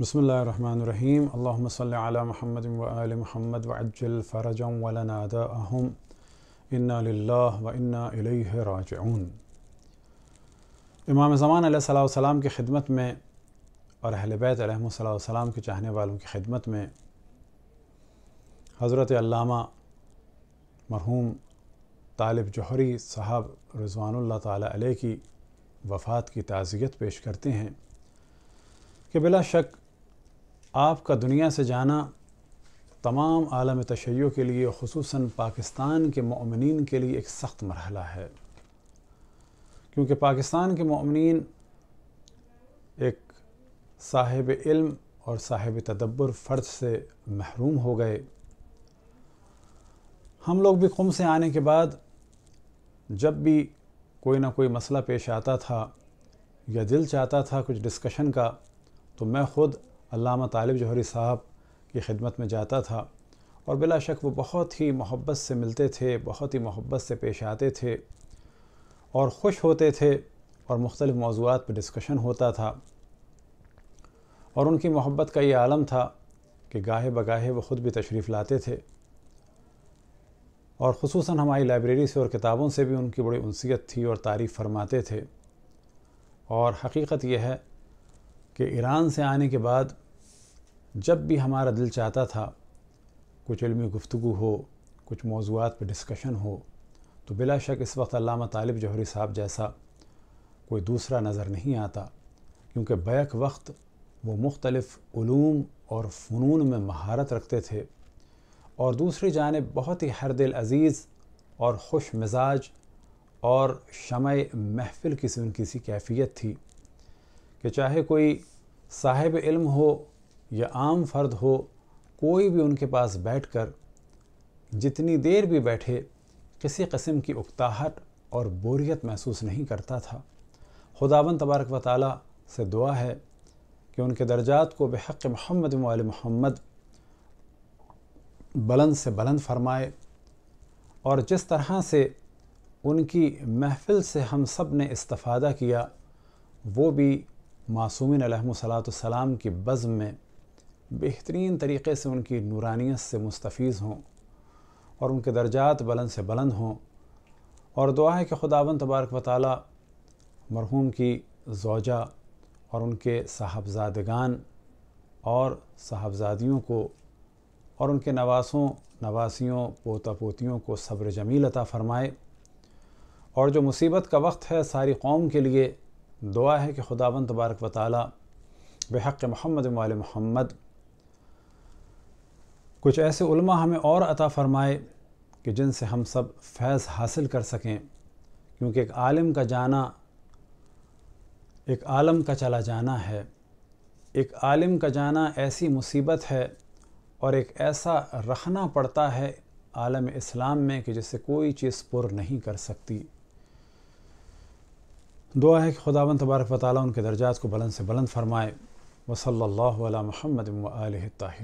बसमीम् अल्लाम सल महमद वाल महमद वजल फ़रजम वलनादम इन्ना व इन्ना राजून इमाम ज़मान सलाम की खिदमत में और अहल बैतम के चाहने वालों की खिदमत में हज़रत अल्लामा मरहूम तालिब जौहरी साहब रज़वान ताली की वफ़ात की ताज़ियत पेश करते हैं कि बिला शक आपका दुनिया से जाना तमाम आलम तशैयों के लिए खसूस पाकिस्तान के ममिन के लिए एक सख्त मरहला है क्योंकि पाकिस्तान के ममिन एक साहिब इल्म और साहिब तदब्बर फ़र्ज से महरूम हो गए हम लोग भी कुम से आने के बाद जब भी कोई ना कोई मसला पेश आता था या दिल चाहता था कुछ डिस्कशन का तो मैं ख़ुद अल्लामा तालिब जौहरी साहब की खिदमत में जाता था और बिला शक वो बहुत ही मोहब्बत से मिलते थे बहुत ही मोहब्बत से पेश आते थे और ख़ुश होते थे और मुख्तलिफ़ मौजूद पर डिस्कशन होता था और उनकी मोहब्बत का ये आलम था कि गाहे बगाहे वो ख़ुद भी तशरीफ़ लाते थे और खसूस हमारी लाइब्रेरी से और किताबों से भी उनकी बड़ी उनसीत थी और तारीफ़ फरमाते थे और हकीकत यह है कि ईरान से आने के बाद जब भी हमारा दिल चाहता था कुछ इलमी गुफ्तु हो कुछ मौजूद पर डिस्कशन हो तो बिला शक इस वक्त अलामा तालब जौहरी साहब जैसा कोई दूसरा नज़र नहीं आता क्योंकि बैक वक्त वो मुख्तलफ़ ूम और फ़नून में महारत रखते थे और दूसरी जानब बहुत ही हर दिल अज़ीज़ और खुश मिजाज और शमय महफिल किसी उनकी सी कैफियत थी कि चाहे कोई साहिब इल्म हो या आम फ़र्द हो कोई भी उनके पास बैठकर जितनी देर भी बैठे किसी कस्म की उकताहट और बोरियत महसूस नहीं करता था खुदावन तबारक व ताली से दुआ है कि उनके दर्जात को बेहक महमद वाल महमद बुलंद से बुलंद फरमाए और जिस तरह से उनकी महफिल से हम सब ने इस्तफ़ादा किया वो भी मासूमिन सलाम की बज़म में बेहतरीन तरीके से उनकी नूरानियत से मुस्तफ़ हों और उनके दर्जात बुलंद से बुलंद हों और दुआ है कि खुदावन तबारक व मरहूम की जोजा और उनके साहबजादगान और साहबजादियों को और उनके नवासों नवासियों पोता पोतियों को सब्र जमील अता फ़रमाए और जो मुसीबत का वक्त है सारी कौम के लिए दुआ है कि खुदावन तबारक व ताली बेहक महमद वाल महमद कुछ ऐसे उल्मा हमें और अता फ़रमाए कि जिनसे हम सब फैज़ हासिल कर सकें क्योंकि एक आलम का जाना एक आलम का चला जाना है एक आलम का जाना ऐसी मुसीबत है और एक ऐसा रखना पड़ता है आलम इस्लाम में कि जिससे कोई चीज़ पुर नहीं कर सकती दुआ है कि खुदावन तबारक वाली उनके दर्जात को बुलंद से बुलंद फरमाए वसल्ला महमद ताहिर